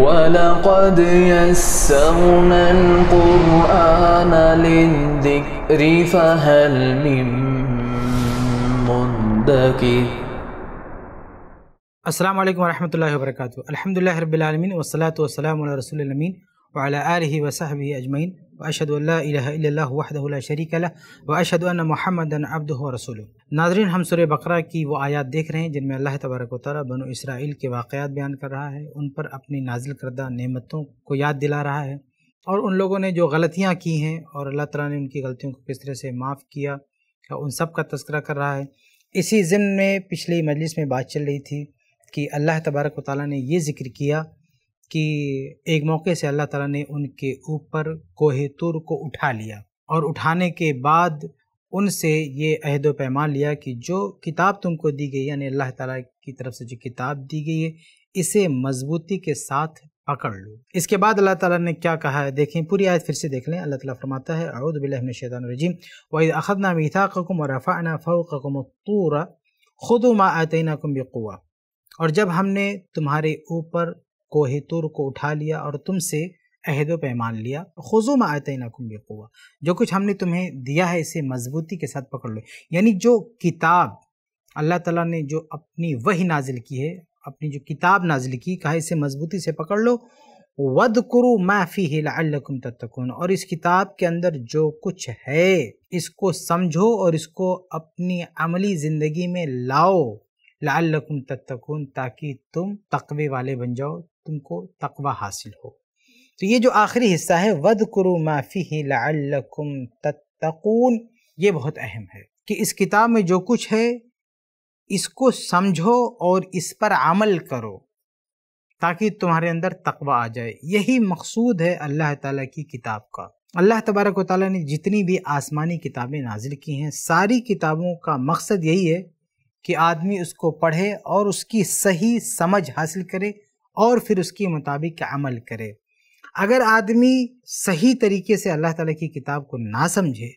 ولقد يسرنا القرآن للذكر فهل من مدكر السلام عليكم ورحمة الله وبركاته الحمد لله رب العالمين والصلاة والسلام على رسول الأمين वाला आलि वसाहब अजमैन वशद वहद शरीक व अशद महमदन अब्द रसूल नादरीन हम सुर बकरा की वो आयात देख रहे हैं जिनमें अल्लाह तबारक ताली बनो इसराइल के वाक़ात बयान कर रहा है उन पर अपनी नाजिल करदा नेमतों को याद दिला रहा है और उन लोगों ने जो गलतियाँ की हैं और अल्लाह ताला ने उनकी गलतियों को किस तरह से माफ़ किया उन सब का तस्करा कर रहा है इसी ज़िम में पिछली मजलिस में बात चल रही थी कि अल्लाह तबारक ताली ने ये ज़िक्र किया कि एक मौके से अल्लाह ताला ने उनके ऊपर कोहेतुर को उठा लिया और उठाने के बाद उनसे ये अहद पैमान लिया कि जो किताब तुमको दी गई यानी अल्लाह ताला की तरफ से जो किताब दी गई है इसे मजबूती के साथ पकड़ लो इसके बाद अल्लाह ताला ने क्या कहा है देखें पूरी आयत फिर से देख लें अल्लाह ताला फरमाता है अरुदबिल्लाशैतानरजीम वही अखदना मीथाकम और रफ़ाना फ़ौकम तूरा खुद मातना कुम बवा और जब हमने तुम्हारे ऊपर कोहे तुर को उठा लिया और तुमसे अहद पैमान लिया खुजो में आयत नकुम बेकुआ जो कुछ हमने तुम्हें दिया है इसे मजबूती के साथ पकड़ लो यानी जो किताब अल्लाह ताला ने जो अपनी वही नाजिल की है अपनी जो किताब नाजिल की कहा इसे मजबूती से पकड़ लो वद करु माफ़ी हिलाकुम तत्कुन और इस किताब के अंदर जो कुछ है इसको समझो और इसको अपनी अमली ज़िंदगी में लाओ लाकुम तत्कुन ताकि तुम तकवे वाले बन जाओ तुमको तकवा हासिल हो तो ये जो आखिरी हिस्सा है वद करु माफ़ी तत्तकून ये बहुत अहम है कि इस किताब में जो कुछ है इसको समझो और इस पर अमल करो ताकि तुम्हारे अंदर तकवा आ जाए यही मकसूद है अल्लाह ताला की किताब का अल्लाह तबारक ताली ने जितनी भी आसमानी किताबें नाजिल की हैं सारी किताबों का मकसद यही है कि आदमी उसको पढ़े और उसकी सही समझ हासिल करे और फिर उसके मुताबिक अमल करे अगर आदमी सही तरीके से अल्लाह ताला की किताब को ना समझे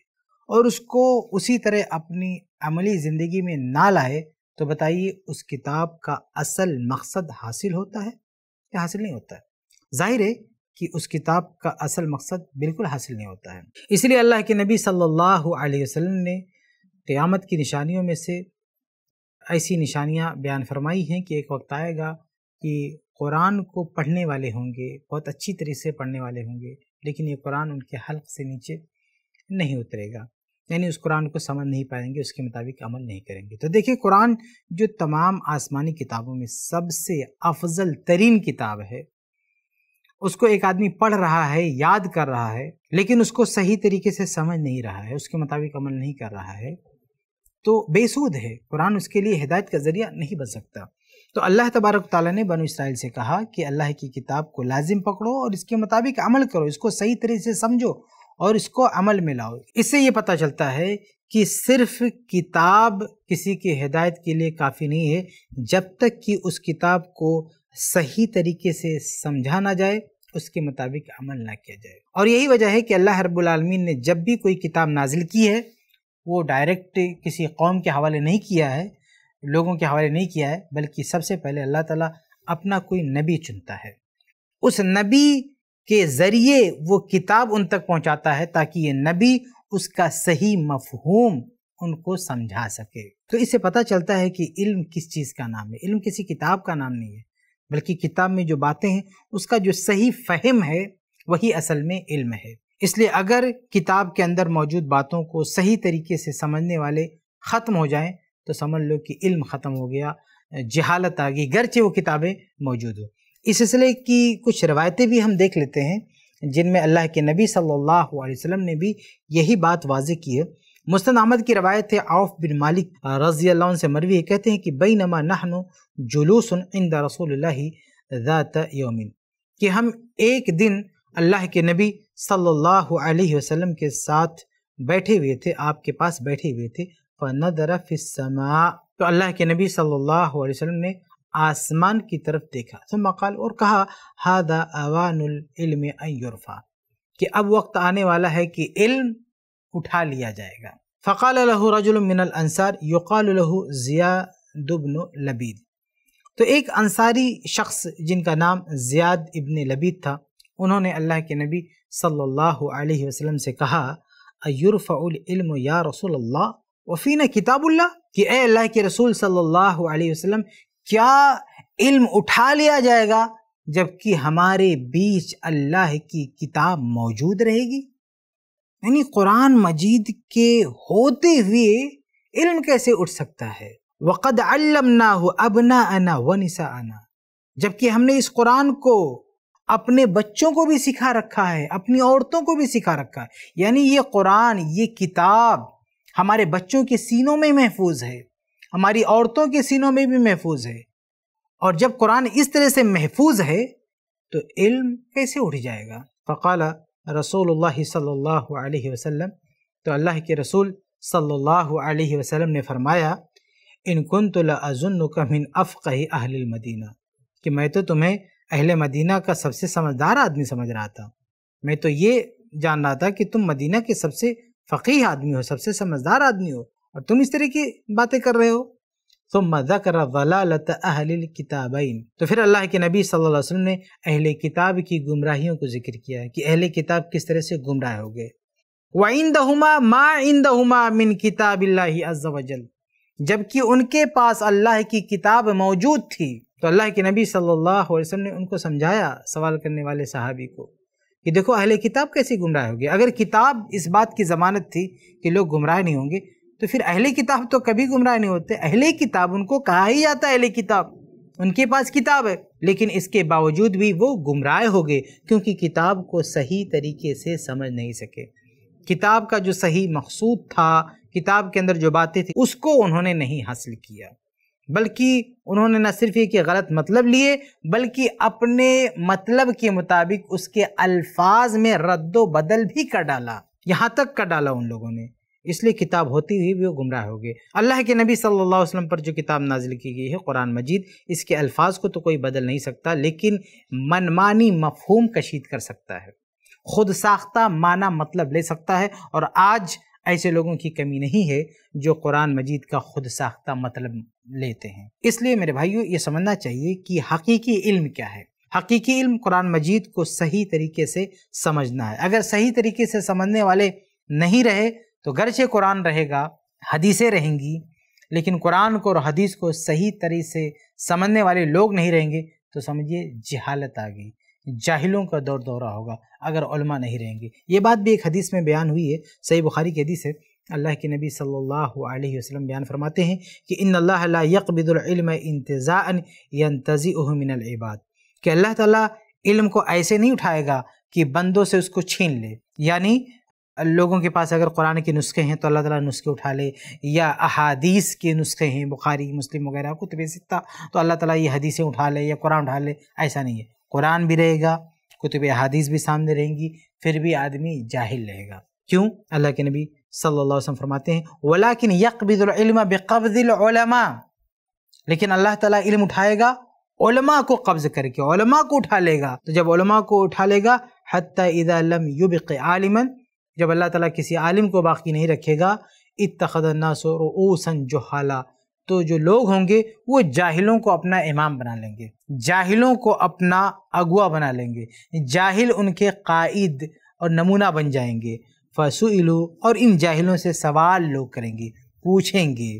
और उसको उसी तरह अपनी अमली ज़िंदगी में ना लाए तो बताइए उस किताब का असल मकसद हासिल होता है या हासिल नहीं होता है जाहिर है कि उस किताब का असल मकसद बिल्कुल हासिल नहीं होता है इसलिए अल्लाह के नबी सल्लल्लाहु अलैहि वसल्लम ने क़यामत की निशानियों में से ऐसी निशानियाँ बयान फरमाई हैं कि एक वक्त आएगा कि कुरान को पढ़ने वाले होंगे बहुत अच्छी तरीके से पढ़ने वाले होंगे लेकिन ये कुरान उनके हल्क से नीचे नहीं उतरेगा यानी उस कुरान को समझ नहीं पाएंगे उसके मुताबिक अमल नहीं करेंगे तो देखिए कुरान जो तमाम आसमानी किताबों में सबसे अफजल तरीन किताब है उसको एक आदमी पढ़ रहा है याद कर रहा है लेकिन उसको सही तरीके से समझ नहीं रहा है उसके मुताबिक अमल नहीं कर रहा है तो बेसूद है कुरान उसके लिए हिदायत का ज़रिया नहीं बन सकता तो अल्लाह तबारक ताली ने बनु इसराइल से कहा कि अल्लाह की किताब को लाजिम पकड़ो और इसके मुताबिक अमल करो इसको सही तरीके से समझो और इसको अमल में लाओ इससे ये पता चलता है कि सिर्फ किताब किसी की हिदायत के लिए काफ़ी नहीं है जब तक कि उस किताब को सही तरीके से समझा ना जाए उसके मुताबिक अमल ना किया जाए और यही वजह है कि अल्लाह रब्बुल रबालमीन ने जब भी कोई किताब नाजिल की है वो डायरेक्ट किसी कौम के हवाले नहीं किया है लोगों के हवाले नहीं किया है बल्कि सबसे पहले अल्लाह ताला अपना कोई नबी चुनता है उस नबी के ज़रिए वो किताब उन तक पहुंचाता है ताकि ये नबी उसका सही मफहूम उनको समझा सके तो इससे पता चलता है कि इल्म किस चीज़ का नाम है इल्म किसी किताब का नाम नहीं है बल्कि किताब में जो बातें हैं उसका जो सही फहम है वही असल में इल्म है इसलिए अगर किताब के अंदर मौजूद बातों को सही तरीके से समझने वाले ख़त्म हो जाएं तो समझ लो कि इल्म ख़त्म हो गया जहालत आ गई गरचे वो किताबें मौजूद हो इस सिलसिले की कुछ रवायतें भी हम देख लेते हैं जिनमें अल्लाह के नबी सल्लल्लाहु अलैहि वसल्लम ने भी यही बात वाज की है मुस्तन अहमद की रवायत है आउफ बिन मालिक रजी अल्लाह से मरवी है कहते हैं कि बई नमा नहनो जुलूसन इंद रसोल्ला ज़ात कि हम एक दिन अल्लाह के नबी सल्लल्लाहु अलैहि वसल्लम के साथ बैठे हुए थे आपके पास बैठे हुए थे फ़नदरा तो अल्लाह के नबी सल्लल्लाहु अलैहि वसल्लम ने आसमान की तरफ देखा तो मकाल और कहा हादा अवानफ़ा कि अब वक्त आने वाला है कि इल्म उठा लिया जाएगा फ़काल रजुलमिनल अंसार युकाल ज़िया दुबन लबीद तो एक अंसारी शख्स जिनका नाम ज़ियाद इब्न लबीद था उन्होंने अल्लाह के नबी सल्लल्लाहु अलैहि वसल्लम से कहा इल्म या रसूल अल्लाह वफ़ीना किताबुल्ला कि ए अल्लाह के रसूल सल्लल्लाहु अलैहि वसल्लम क्या इल्म उठा लिया जाएगा जबकि हमारे बीच अल्लाह की किताब मौजूद रहेगी यानी कुरान मजीद के होते हुए इल्म कैसे उठ सकता है वक़द अल्लम ना हो अबना अना वनिसा जबकि हमने इस कुरान को अपने बच्चों को भी सिखा रखा है अपनी औरतों को भी सिखा रखा है यानी ये कुरान ये किताब हमारे बच्चों के सीनों में महफूज है हमारी औरतों के सीनों में भी महफूज है और जब कुरान इस तरह से महफूज है तो इल्म कैसे उठ जाएगा फ़काल रसूल अलैहि वसम तो अल्लाह के रसूल सल्लल्लाहु अलैहि वसल्लम ने फरमाया इन कुन तो लाजुन कमिन अफ़ कही अहलमदीना कि मैं तो तुम्हें अहले मदीना का सबसे समझदार आदमी समझ रहा था मैं तो ये जान रहा था कि तुम मदीना के सबसे फ़कीह आदमी हो सबसे समझदार आदमी हो और तुम इस तरह की बातें कर रहे हो तो मजा कर वलालत अहल किताबीन तो फिर अल्लाह के नबी सल्लल्लाहु अलैहि वसल्लम ने अहल किताब की गुमराहियों को जिक्र किया कि अहल किताब किस तरह से गुमराह हो गए वाइंदहुमा मा इंदहुमा मिन किताब अज्जा वजल जबकि उनके पास अल्लाह की किताब मौजूद थी तो अल्लाह के नबी सल्लल्लाहु अलैहि वसल्लम ने उनको समझाया सवाल करने वाले सहाबी को कि देखो अहले किताब कैसी गुमराह होगी अगर किताब इस बात की ज़मानत थी कि लोग गुमराह नहीं होंगे तो फिर अहले किताब तो कभी गुमराह नहीं होते अहले किताब उनको कहा ही जाता है अहले किताब उनके पास किताब है लेकिन इसके बावजूद भी वो गुमराह हो गए क्योंकि किताब को सही तरीके से समझ नहीं सके किताब का जो सही मकसूद था किताब के अंदर जो बातें थी उसको उन्होंने नहीं हासिल किया बल्कि उन्होंने न सिर्फ ये कि गलत मतलब लिए बल्कि अपने मतलब के मुताबिक उसके अल्फाज में रद्दो बदल भी कर डाला यहाँ तक कर डाला उन लोगों ने इसलिए किताब होती हुई भी वो गुमराह हो गए अल्लाह के नबी सल्लल्लाहु अलैहि वसल्लम पर जो किताब नाजिल की गई है कुरान मजीद इसके अल्फाज को तो कोई बदल नहीं सकता लेकिन मनमानी मफहूम कशीद कर सकता है खुद साख्ता माना मतलब ले सकता है और आज ऐसे लोगों की कमी नहीं है जो कुरान मजीद का खुद साख्ता मतलब लेते हैं इसलिए मेरे भाइयों ये समझना चाहिए कि हकीकी इल्म क्या है हकीकी इल्म कुरान मजीद को सही तरीके से समझना है अगर सही तरीके से समझने वाले नहीं रहे तो गरचे कुरान रहेगा हदीसें रहेंगी लेकिन कुरान को और हदीस को सही तरीके से समझने वाले लोग नहीं रहेंगे तो समझिए जहालत आ गई जाहिलों का दौर दौरा होगा अगर उलमा नहीं रहेंगे ये बात भी एक हदीस में बयान हुई है सही बुखारी की हदीस है अल्लाह के नबी सल्लल्लाहु अलैहि वसल्लम बयान फरमाते हैं कि इन अल्लाह ला यकबिदुल्म इंतज़ान यंतज़ी कि अल्लाह ताला इल्म को ऐसे नहीं उठाएगा कि बंदों से उसको छीन ले यानी लोगों के पास अगर कुरान के नुस्खे हैं तो अल्लाह ताला नुस्खे उठा ले या अहादीस के नुस्खे हैं बुखारी मुस्लिम वगैरह कुतब सत्ता तो अल्लाह ताला ये हदीसें उठा ले या कुरान उठा ले ऐसा नहीं है कुरान भी रहेगा कुतब अहादीस भी सामने रहेंगी फिर भी आदमी जाहिल रहेगा क्यों अल्लाह के नबी सल्लल्लाहु अलैहि वसल्लम फरमाते हैं वलाकिन यकबिदिल्म बेकब्दिलमा लेकिन अल्लाह ताला इल्म उठाएगा उलमा को कब्ज करके उलमा को उठा लेगा तो जब उलमा को उठा लेगा हती इदालम युब आलिमन जब अल्लाह ताला किसी आलिम को बाकी नहीं रखेगा इतखदनासन जोहाला तो जो लोग होंगे वो जाहिलों को अपना इमाम बना लेंगे जाहिलों को अपना अगुआ बना लेंगे जाहिल उनके कायद और नमूना बन जाएंगे फसुलु और इन जाहिलों से सवाल लोग करेंगे पूछेंगे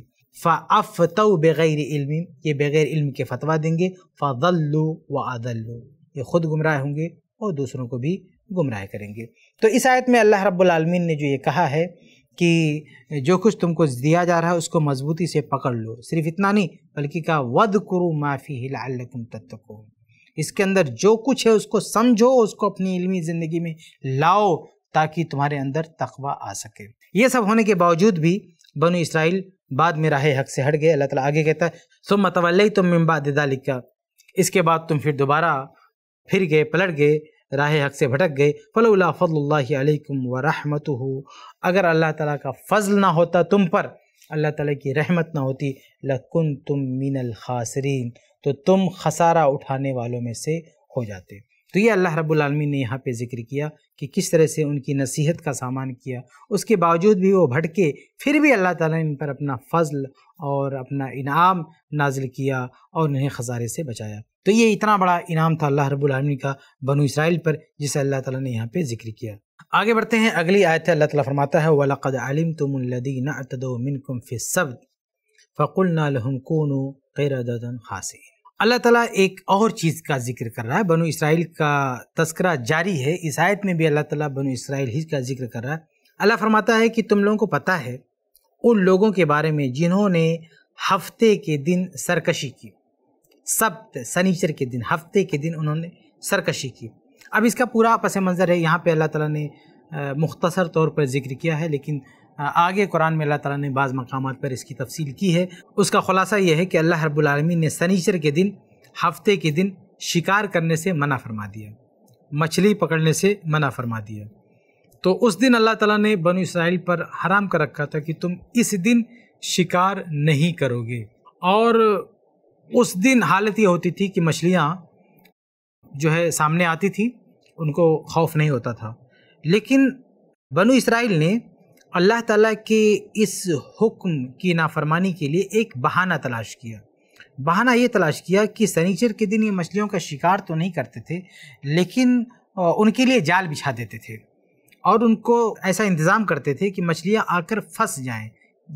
फ़ाफ़ तो बग़ैर इल्म ये बग़ैर इल्म के फतवा देंगे फ़ल्लु व अदल्लु ये ख़ुद गुमराह होंगे और दूसरों को भी गुमराह करेंगे तो इस आयत में अल्लाह रब्लमीन ने जो ये कहा है कि जो कुछ तुमको दिया जा रहा है उसको मजबूती से पकड़ लो सिर्फ इतना नहीं बल्कि कहा वद करो माफ़ी हिला तत्को इसके अंदर जो कुछ है उसको समझो उसको अपनी इलमी ज़िंदगी में लाओ ताकि तुम्हारे अंदर तकवा आ सके ये सब होने के बावजूद भी बनु इसराइल बाद में राह हक से हट गए अल्लाह ताला आगे कहता है सो मतवल तुम मिम्बाद लिखा इसके बाद तुम फिर दोबारा फिर गए पलट गए राह हक से भटक गए फ़ला फ़ल्लाम व रहमत हो अगर अल्लाह ताला का फजल ना होता तुम पर अल्लाह ताला की रहमत ना होती लकुन तुम मिनल खासरीन तो तुम खसारा उठाने वालों में से हो जाते तो ये अल्लाह रब्लमी ने यहाँ पे जिक्र किया कि किस तरह से उनकी नसीहत का सामान किया उसके बावजूद भी वो भटके फिर भी अल्लाह ताला ने इन पर अपना फ़ज़ल और अपना इनाम नाजिल किया और उन्हें खजारे से बचाया तो ये इतना बड़ा इनाम था अल्लाह रबालमी का बनु इसराइल पर जिसे अल्लाह ताला ने यहाँ पे जिक्र किया आगे बढ़ते हैं अगली आयत अल्लाह ताला फरमाता है वलक़द आलिम तुमदीन तदोमिनकुम फ़कुल नालहम कून खासिन अल्लाह ताला एक और चीज़ का जिक्र कर रहा है बनु इसराइल का तस्करा जारी है इस आयत में भी अल्लाह ताला बनु इसराइल ही का जिक्र कर रहा है अल्लाह फरमाता है कि तुम लोगों को पता है उन लोगों के बारे में जिन्होंने हफ्ते के दिन सरकशी की सप्त सनीचर के दिन हफ्ते के दिन उन्होंने सरकशी की अब इसका पूरा पस मंज़र है यहाँ पर अल्लाह तला ने मुख्तसर तौर पर जिक्र किया है लेकिन आगे कुरान में अल्लाह ताला ने बाज़ मकाम पर इसकी तफसील की है उसका ख़ुलासा यह है कि अल्लाह रब्लमी ने सनीचर के दिन हफ्ते के दिन शिकार करने से मना फरमा दिया मछली पकड़ने से मना फरमा दिया तो उस दिन अल्लाह ताला ने बनु इसराइल पर हराम कर रखा था कि तुम इस दिन शिकार नहीं करोगे और उस दिन हालत यह होती थी कि मछलियाँ जो है सामने आती थी उनको खौफ नहीं होता था लेकिन बनु इसराइल ने अल्लाह ताला के इस हुक्म की नाफरमानी के लिए एक बहाना तलाश किया बहाना ये तलाश किया कि सनीचर के दिन ये मछलियों का शिकार तो नहीं करते थे लेकिन उनके लिए जाल बिछा देते थे और उनको ऐसा इंतज़ाम करते थे कि मछलियाँ आकर फंस जाएँ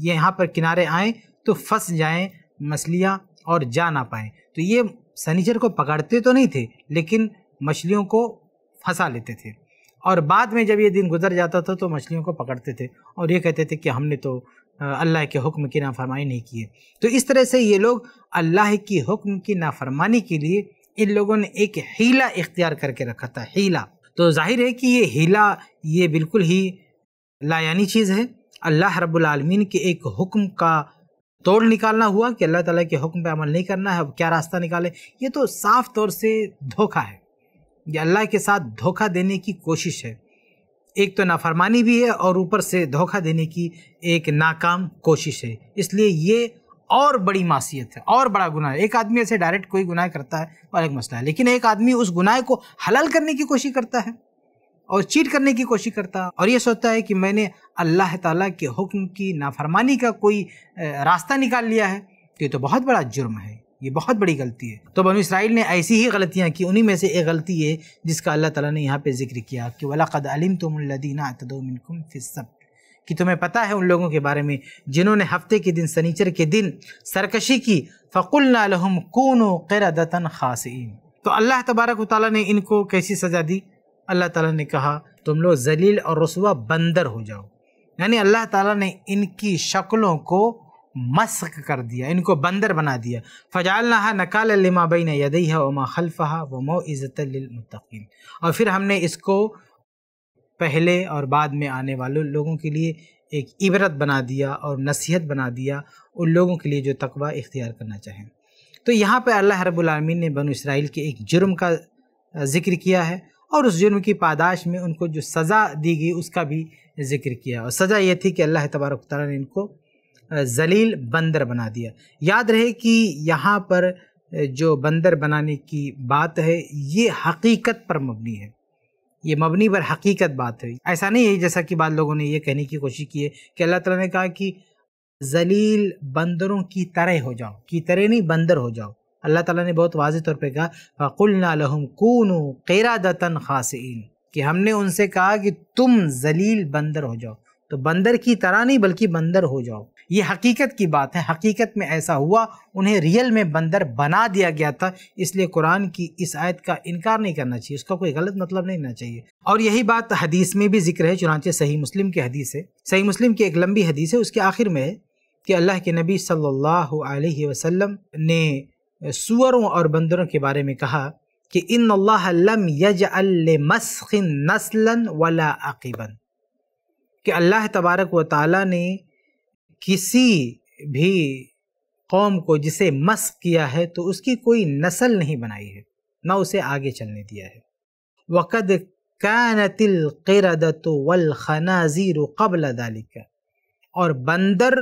ये यहाँ पर किनारे आएँ तो फंस जाएँ मछलियाँ और जा ना पाएँ तो ये सनीचर को पकड़ते तो नहीं थे लेकिन मछलियों को फंसा लेते थे और बाद में जब ये दिन गुजर जाता था तो मछलियों को पकड़ते थे और ये कहते थे कि हमने तो अल्लाह के हुक्म की नाफरमानी नहीं की है तो इस तरह से ये लोग अल्लाह की हुक्म की नाफरमानी के लिए इन लोगों ने एक हीला इख्तियार करके रखा था हीला तो जाहिर है कि ये हीला ये बिल्कुल ही लायानी चीज़ है अल्लाह रब्लमीन के एक हुक्म का तोड़ निकालना हुआ कि अल्लाह ताला के हुक्म पे अमल नहीं करना है अब क्या रास्ता निकाले ये तो साफ तौर से धोखा है यह अल्लाह के साथ धोखा देने की कोशिश है एक तो नाफरमानी भी है और ऊपर से धोखा देने की एक नाकाम कोशिश है इसलिए ये और बड़ी मासीत है और बड़ा गुनाह है एक आदमी ऐसे डायरेक्ट कोई गुनाह करता है और तो अलग मसला है लेकिन एक आदमी उस गुनाह को हलाल करने की कोशिश करता है और चीट करने की कोशिश करता है और ये सोचता है कि मैंने अल्लाह ताला के हुक्म की नाफरमानी का कोई रास्ता निकाल लिया है तो ये तो बहुत बड़ा जुर्म है ये बहुत बड़ी गलती है तो बनू इसराइल ने ऐसी ही गलतियाँ की उन्हीं में से एक गलती है जिसका अल्लाह ताला ने यहाँ पे जिक्र किया कि वला कद अलिम तुमदीना तदोमिनकुम फिसब कि तुम्हें पता है उन लोगों के बारे में जिन्होंने हफ्ते के दिन सनीचर के दिन सरकशी की फ़कुल नालहम कून करदतन खास तो अल्लाह तबारक ताली ने इनको कैसी सज़ा दी अल्लाह ताला ने कहा तुम लोग जलील और रसुआ बंदर हो जाओ यानी अल्लाह ताला ने इनकी शक्लों को मस्क कर दिया इनको बंदर बना दिया फ़जाल नहा नकाल बई ने यदई है उमा खलफ़ा व मो इज़्ज़त और फिर हमने इसको पहले और बाद में आने वाले लोगों के लिए एक इबरत बना दिया और नसीहत बना दिया उन लोगों के लिए जो तकवा इख्तियार करना चाहें तो यहाँ पर अल्लाह रबालमीन ने बन इसराइल के एक जुर्म का ज़िक्र किया है और उस जुर्म की पादाश में उनको जो सज़ा दी गई उसका भी ज़िक्र किया और सज़ा ये थी कि अल्लाह तबारक ताली ने इनको जलील बंदर बना दिया याद रहे कि यहाँ पर जो बंदर बनाने की बात है ये हकीकत पर मबनी है ये मबनी पर हकीकत बात है ऐसा नहीं है जैसा कि बाद लोगों ने यह कहने की कोशिश की है कि अल्लाह तला ने कहा कि जलील बंदरों की तरह हो जाओ की तरह नहीं बंदर हो जाओ अल्लाह ताला ने बहुत वाज तौर पर कहा नम कून केरा दतन खासन कि हमने उनसे कहा कि तुम जलील बंदर हो जाओ तो बंदर की तरह नहीं बल्कि बंदर हो जाओ ये हकीकत की बात है हकीकत में ऐसा हुआ उन्हें रियल में बंदर बना दिया गया था इसलिए कुरान की इस आयत का इनकार नहीं करना चाहिए उसका कोई गलत मतलब नहीं होना चाहिए और यही बात हदीस में भी जिक्र है चुनाचे सही मुस्लिम की हदीस है सही मुस्लिम की एक लंबी हदीस है उसके आखिर में है कि अल्लाह के नबी सल्लल्लाहु वसलम ने सुअरों और बंदरों के बारे में कहा कि इन मस्खिन नस्लन वला अकीबन कि अल्लाह तबारक व ताली ने किसी भी कौम को जिसे मस किया है तो उसकी कोई नस्ल नहीं बनाई है ना उसे आगे चलने दिया है वक़द कानतिल क़िरदतु वल खनाजीर कबल दालिका और बंदर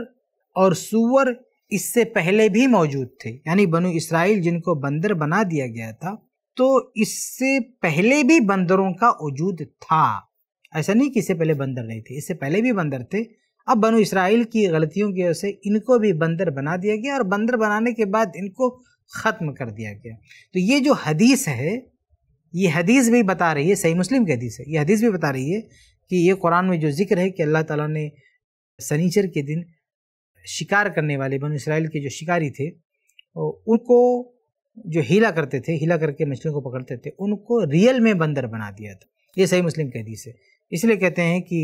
और सूअर इससे पहले भी मौजूद थे यानी बनु इसराइल जिनको बंदर बना दिया गया था तो इससे पहले भी बंदरों का वजूद था ऐसा नहीं कि इससे पहले बंदर नहीं थे इससे पहले भी बंदर थे अब बनो इसराइल की गलतियों की वजह से इनको भी बंदर बना दिया गया और बंदर बनाने के बाद इनको ख़त्म कर दिया गया तो ये जो हदीस है ये हदीस भी बता रही है सही मुस्लिम की हदीस है ये हदीस भी बता रही है कि ये कुरान में जो जिक्र है कि अल्लाह ताला ने सनीचर के दिन शिकार करने वाले बन इसराइल के जो शिकारी थे उनको जो हीला करते थे हीला करके मछलियों को पकड़ते थे उनको रियल में बंदर बना दिया था ये सही मुस्लिम की हदीस है इसलिए कहते हैं कि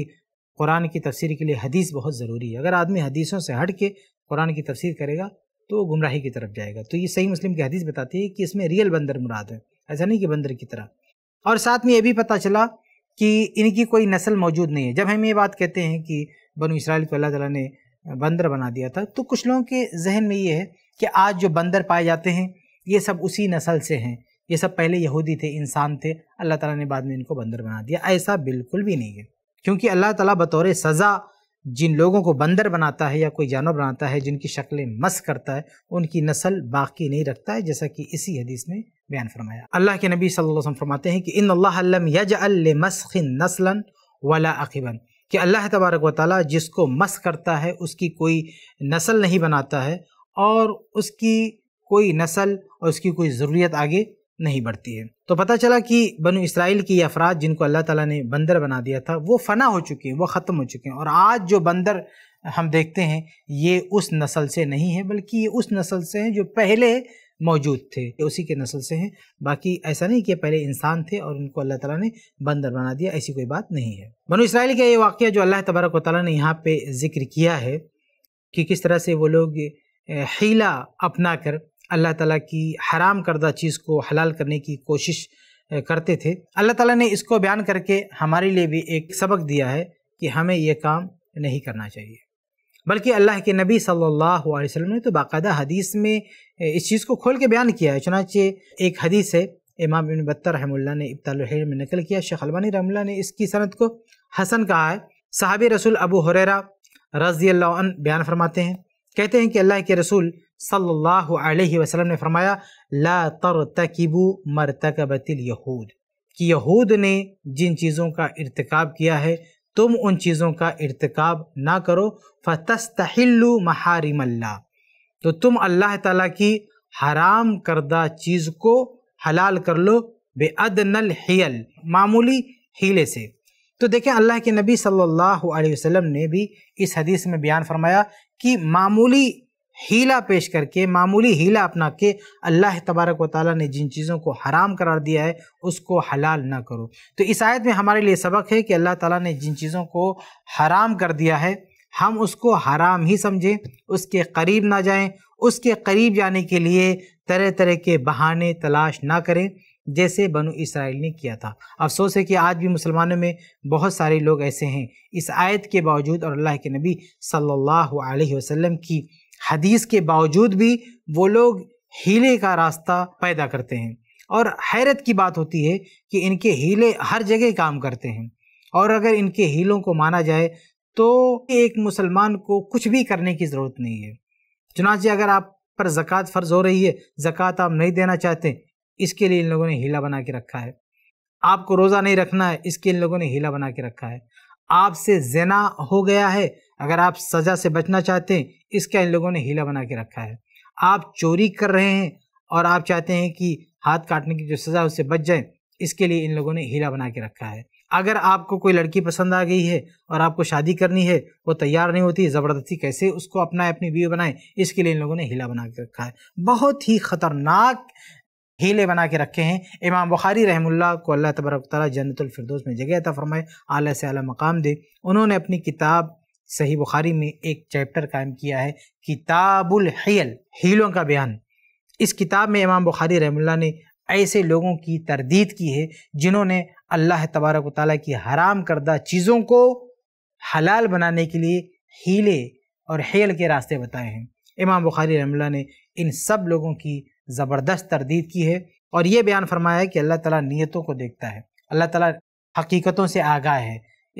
कुरान की तफसीर के लिए हदीस बहुत ज़रूरी है अगर आदमी हदीसों से हट के कुरान की तफसीर करेगा तो गुमराही की तरफ जाएगा तो ये सही मुस्लिम की हदीस बताती है कि इसमें रियल बंदर मुराद है ऐसा नहीं कि बंदर की तरह और साथ में ये भी पता चला कि इनकी कोई नस्ल मौजूद नहीं है जब हम ये बात कहते हैं कि बनु इसराइल को अल्लाह तला ने बंदर बना दिया था तो कुछ लोगों के जहन में ये है कि आज जो बंदर पाए जाते हैं ये सब उसी नस्ल से हैं ये सब पहले यहूदी थे इंसान थे अल्लाह ताला ने बाद में इनको बंदर बना दिया ऐसा बिल्कुल भी नहीं है क्योंकि अल्लाह ताला बतौर सज़ा जिन लोगों को बंदर बनाता है या कोई जानवर बनाता है जिनकी शक्लें मस करता है उनकी नस्ल बाकी नहीं रखता है जैसा कि इसी हदीस में बयान फरमाया अल्लाह के नबी सल्लल्लाहु अलैहि वसल्लम फरमाते हैं कि इन अल्लाम यज मस्ख़िन नस्लन वला अकीबन कि अल्लाह तबारक व ताली जिसको मस करता है उसकी कोई नस्ल नहीं बनाता है और उसकी कोई नस्ल और उसकी कोई ज़रूरत आगे नहीं बढ़ती है तो पता चला कि बनु इसराइल की अफराद जिनको अल्लाह ताला ने बंदर बना दिया था वो फना हो चुके हैं वो ख़त्म हो चुके हैं और आज जो बंदर हम देखते हैं ये उस नस्ल से नहीं है बल्कि ये उस नस्ल से हैं जो पहले मौजूद थे उसी के नस्ल से हैं बाकी ऐसा नहीं कि पहले इंसान थे और उनको अल्लाह ताला ने बंदर बना दिया ऐसी कोई बात नहीं है बनु इसराइल का ये वाक़ जो अल्लाह तबारक वाली ने यहाँ पर ज़िक्र किया है कि किस तरह से वो लोग हीला अपना कर अल्लाह ताला की हराम करदा चीज़ को हलाल करने की कोशिश करते थे अल्लाह ताला ने इसको बयान करके हमारे लिए भी एक सबक दिया है कि हमें यह काम नहीं करना चाहिए बल्कि अल्लाह के नबी सल्लल्लाहु अलैहि वसल्लम ने तो बाकायदा हदीस में इस चीज़ को खोल के बयान किया है चुनाचे एक हदीस है इमाम इबन बत्तर रहमुल्ला ने इब्तालहर में नकल किया शेख अलबानी रहमुल्ला ने इसकी सनत को हसन कहा है साहब रसूल अबू हुररा रजी अल्लाह बयान फरमाते हैं कहते हैं कि अल्लाह के रसूल सल्लल्लाहु अलैहि वसल्लम ने फरमाया ला तर तरतकबू मरतकबतिल यहूद कि यहूद ने जिन चीज़ों का इरतकब किया है तुम उन चीज़ों का इरतकब ना करो फ़तस्तहिल्लु महारिमल्ला तो तुम अल्लाह ताला की हराम करदा चीज़ को हलाल कर लो बेअदनल हियल मामूली हीले से तो देखें अल्लाह के नबी सल्लल्लाहु अलैहि वसल्लम ने भी इस हदीस में बयान फरमाया कि मामूली हीला पेश करके मामूली हीला अपना के अल्लाह तबारक व ताली ने जिन चीज़ों को हराम करार दिया है उसको हलाल ना करो तो इस आयत में हमारे लिए सबक है कि अल्लाह ताला ने जिन चीज़ों को हराम कर दिया है हम उसको हराम ही समझें उसके करीब ना जाएं उसके करीब जाने के लिए तरह तरह के बहाने तलाश ना करें जैसे बनु इसराइल ने किया था अफसोस है कि आज भी मुसलमानों में बहुत सारे लोग ऐसे हैं इस आयत के बावजूद और अल्लाह के नबी सल्लल्लाहु अलैहि वसल्लम की हदीस के बावजूद भी वो लोग हीले का रास्ता पैदा करते हैं और हैरत की बात होती है कि इनके हीले हर जगह काम करते हैं और अगर इनके हीलों को माना जाए तो एक मुसलमान को कुछ भी करने की ज़रूरत नहीं है चुनाचे अगर आप पर ज़क़़त फ़र्ज़ हो रही है ज़क़़त आप नहीं देना चाहते इसके लिए इन लोगों ने हीला बना के रखा है आपको रोज़ा नहीं रखना है इसके इन लोगों ने हीला बना के रखा है आपसे जना हो गया है अगर आप सज़ा से बचना चाहते हैं इसका इन लोगों ने हीला बना के रखा है आप चोरी कर रहे हैं और आप चाहते हैं कि हाथ काटने की जो सज़ा उससे बच जाए इसके लिए इन लोगों ने हीला बना के रखा है अगर आपको कोई लड़की पसंद आ गई है और आपको शादी करनी है वो तैयार नहीं होती ज़बरदस्ती कैसे उसको अपनाए अपनी बीवी बनाए इसके लिए इन लोगों ने हीला बना के रखा है बहुत ही ख़तरनाक हीले बना के रखे हैं इमाम बुखारी रहमुल्ला को अल्लाह तबरक ताली जन्नतफरदोस में जगह था फरमाए आला से आला मकाम दे उन्होंने अपनी किताब सही बुखारी में एक चैप्टर कायम किया है किताबुल हियल हीलों का बयान इस किताब में इमाम बुखारी रहमुल्ला ने ऐसे लोगों की तरदीद की है जिन्होंने अल्लाह तबारक ताली की हराम करदा चीज़ों को हलाल बनाने के लिए हीले और हेल के रास्ते बताए हैं इमाम बुखारी रमिल्ला ने इन सब लोगों की ज़बरदस्त तरदीद की है और ये बयान फरमाया है कि अल्लाह ताला नीयतों को देखता है अल्लाह ताला हकीकतों से आगाह है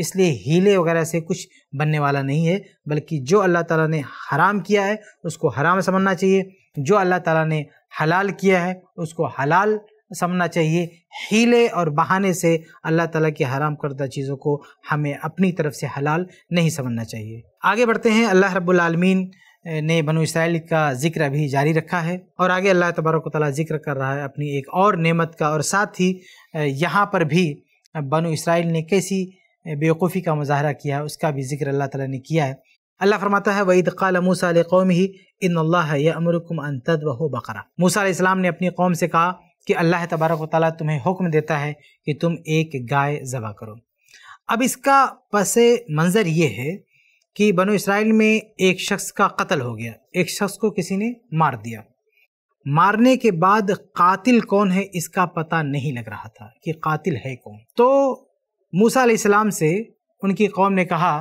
इसलिए हीले वगैरह से कुछ बनने वाला नहीं है बल्कि जो अल्लाह ताला ने हराम किया है उसको हराम समझना चाहिए जो अल्लाह ताला ने हलाल किया है उसको हलाल समझना चाहिए हीले और बहाने से अल्लाह ताला की हराम करदा चीज़ों को हमें अपनी तरफ से हलाल नहीं समझना चाहिए आगे बढ़ते हैं अल्लाह रब्बुल रबालमीन ने बनु इसराइल का जिक्र अभी जारी रखा है और आगे अल्लाह तबारक ताली जिक्र कर रहा है अपनी एक और नेमत का और साथ ही यहाँ पर भी बनु इसराइल ने कैसी बेवकूफ़ी का मुजाहरा किया उसका भी जिक्र अल्लाह ताला ने किया है अल्लाह फरमाता है वईद काल मूसा कौम ही इन अल्लाह यमरकुम वह बकरा मूसा इस्लाम ने अपनी कौम से कहा कि अल्लाह तबारक ताली तुम्हें हुक्म देता है कि तुम एक गाय ज़बा करो अब इसका पस मंज़र ये है कि बनो इसराइल में एक शख्स का कत्ल हो गया एक शख्स को किसी ने मार दिया मारने के बाद कातिल कौन है इसका पता नहीं लग रहा था कि कातिल है कौन तो मूसा इस्लाम से उनकी कौम ने कहा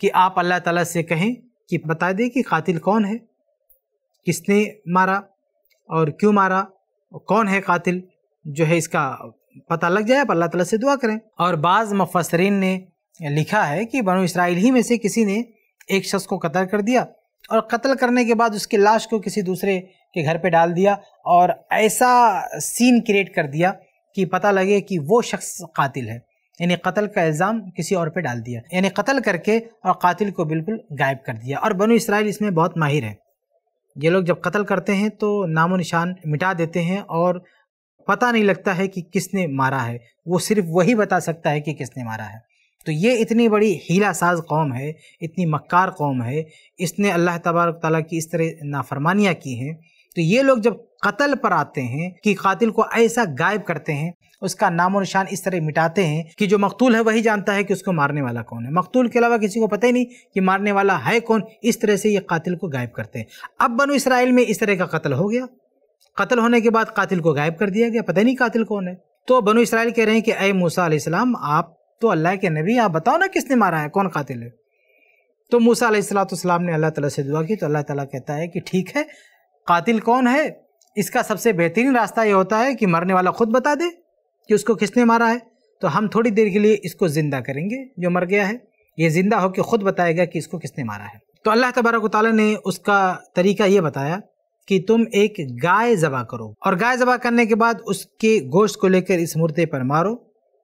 कि आप अल्लाह ताला से कहें कि बता दें कि कातिल कौन है किसने मारा और क्यों मारा कौन है कातिल जो है इसका पता लग जाए आप अल्लाह ताला से दुआ करें और बाज़ मुफसरीन ने लिखा है कि बनो इसराइल ही में से किसी ने एक शख्स को कत्ल कर दिया और कत्ल करने के बाद उसकी लाश को किसी दूसरे के घर पे डाल दिया और ऐसा सीन क्रिएट कर दिया कि पता लगे कि वो शख्स कातिल है यानी कत्ल का इल्ज़ाम किसी और पे डाल दिया यानी कत्ल करके और कातिल को बिल्कुल गायब कर दिया और बनो इसराइल इसमें बहुत माहिर है ये लोग जब कत्ल करते हैं तो नामो निशान मिटा देते हैं और पता नहीं लगता है कि किसने मारा है वो सिर्फ वही बता सकता है कि किसने मारा है तो ये इतनी बड़ी हीला साज कौम है इतनी मक्कार कौम है इसने अल्लाह तबारक ताली की इस तरह नाफरमानियाँ की हैं तो ये लोग जब कत्ल पर आते हैं कि कातिल को ऐसा गायब करते हैं उसका नामो निशान इस तरह मिटाते हैं कि जो मकतूल है वही जानता है कि उसको मारने वाला कौन है मकतूल के अलावा किसी को पता ही नहीं कि मारने वाला है कौन इस तरह से ये कातिल को गायब करते हैं अब बनो इसराइल में इस तरह का कत्ल हो गया कत्ल होने के बाद कातिल को गायब कर दिया गया पता ही नहीं कातिल कौन है तो बनो इसराइल कह रहे हैं कि अय मूसा आप तो अल्लाह के नबी आप बताओ ना किसने मारा है कौन कातिल है तो मूसा सलाम ने अल्लाह ताला से दुआ की तो अल्लाह ताला कहता है कि ठीक है कातिल कौन है इसका सबसे बेहतरीन रास्ता ये होता है कि मरने वाला खुद बता दे कि उसको किसने मारा है तो हम थोड़ी देर के लिए इसको ज़िंदा करेंगे जो मर गया है ये ज़िंदा होकर खुद बताएगा कि इसको किसने मारा है तो अल्लाह तबारक ताली ने उसका तरीका ये बताया कि तुम एक गाय ज़बा करो और गाय ज़बा करने के बाद उसके गोश्त को लेकर इस मुर्दे पर मारो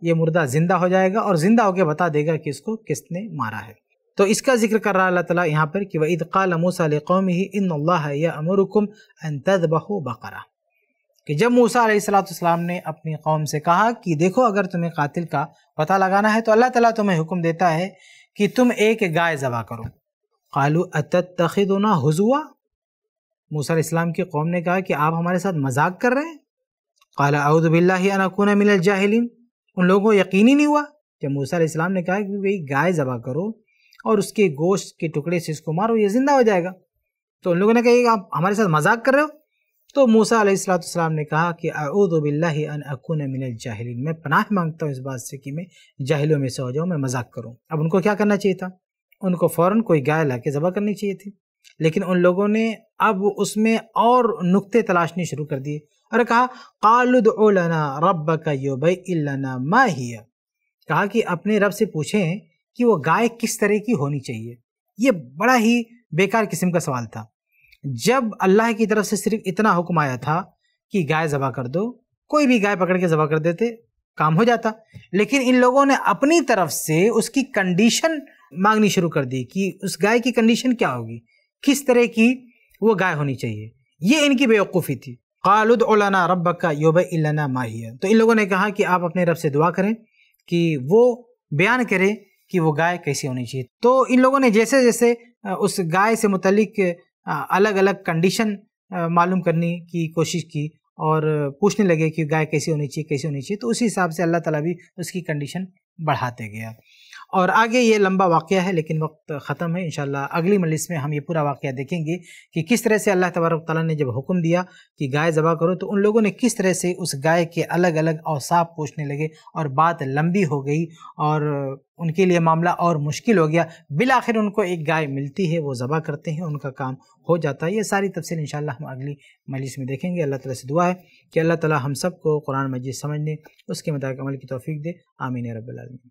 ये मुर्दा ज़िंदा हो जाएगा और ज़िंदा होकर बता देगा कि इसको किसने मारा है तो इसका जिक्र कर रहा अल्लाह ताला यहाँ पर कि वईद काल मूसा कौम ही इन अमरुकुम या तदबहु बकरा कि जब मूसा अलैहिस्सलाम ने अपनी कौम से कहा कि देखो अगर तुम्हें कातिल का पता लगाना है तो अल्लाह ताला तुम्हें हुक्म देता है कि तुम एक गाय जबा करो कालू ना हजुआ मूसा इस्लाम की कौम ने कहा कि आप हमारे साथ मजाक कर रहे हैं काला अउदबिल्ला अनकून मिल जाहिलिन उन लोगों को यकीन ही नहीं हुआ जब मूसा इस्लाम ने कहा कि भाई गाय जबा करो और उसके गोश्त के टुकड़े से इसको मारो ये ज़िंदा हो जाएगा तो उन लोगों ने कहा आप हमारे साथ मजाक कर रहे हो तो मूसा अलैहिस्सलाम ने कहा कि अऊदबिल्लाहि अन अकून मिनल मैं पनाह मांगता हूँ इस बात से कि मैं जाहिलों में से हो जाऊँ मैं मजाक करूँ अब उनको क्या करना चाहिए था उनको फ़ौर कोई गाय ला के ज़बह करनी चाहिए थी लेकिन उन लोगों ने अब उसमें और नुक्ते तलाशने शुरू कर दिए और कहा कालुदना रब का योबना माहिया कहा कि अपने रब से पूछें कि वो गाय किस तरह की होनी चाहिए ये बड़ा ही बेकार किस्म का सवाल था जब अल्लाह की तरफ से सिर्फ इतना हुक्म आया था कि गाय ज़बा कर दो कोई भी गाय पकड़ के ज़बा कर देते काम हो जाता लेकिन इन लोगों ने अपनी तरफ से उसकी कंडीशन मांगनी शुरू कर दी कि उस गाय की कंडीशन क्या होगी किस तरह की वो गाय होनी चाहिए ये इनकी बेवकूफ़ी थी उलाना रब का योब इलाना माहिया तो इन लोगों ने कहा कि आप अपने रब से दुआ करें कि वो बयान करें कि वो गाय कैसी होनी चाहिए तो इन लोगों ने जैसे जैसे उस गाय से मुतलिक अलग अलग कंडीशन मालूम करने की कोशिश की और पूछने लगे कि गाय कैसी होनी चाहिए कैसी होनी चाहिए तो उसी हिसाब से अल्लाह ताला भी उसकी कंडीशन बढ़ाते गया और आगे ये लंबा वाक़ है लेकिन वक्त ख़त्म है इन अगली मलिस में हम ये पूरा वाक़ देखेंगे कि किस तरह से अल्लाह तबारक ताली ने जब हुक्म दिया कि गाय ज़बा करो तो उन लोगों ने किस तरह से उस गाय के अलग अलग अवसाफ पूछने लगे और बात लंबी हो गई और उनके लिए मामला और मुश्किल हो गया बिल आखिर उनको एक गाय मिलती है वो ज़बा करते हैं उनका काम हो जाता है ये सारी तफसील इंशाल्लाह हम अगली मजलिस में देखेंगे अल्लाह ताला से दुआ है कि अल्लाह ताला हम सबको कुरान मजीद समझने उसके मुताबिक अमल की तौफीक दे आमीन रबालमीन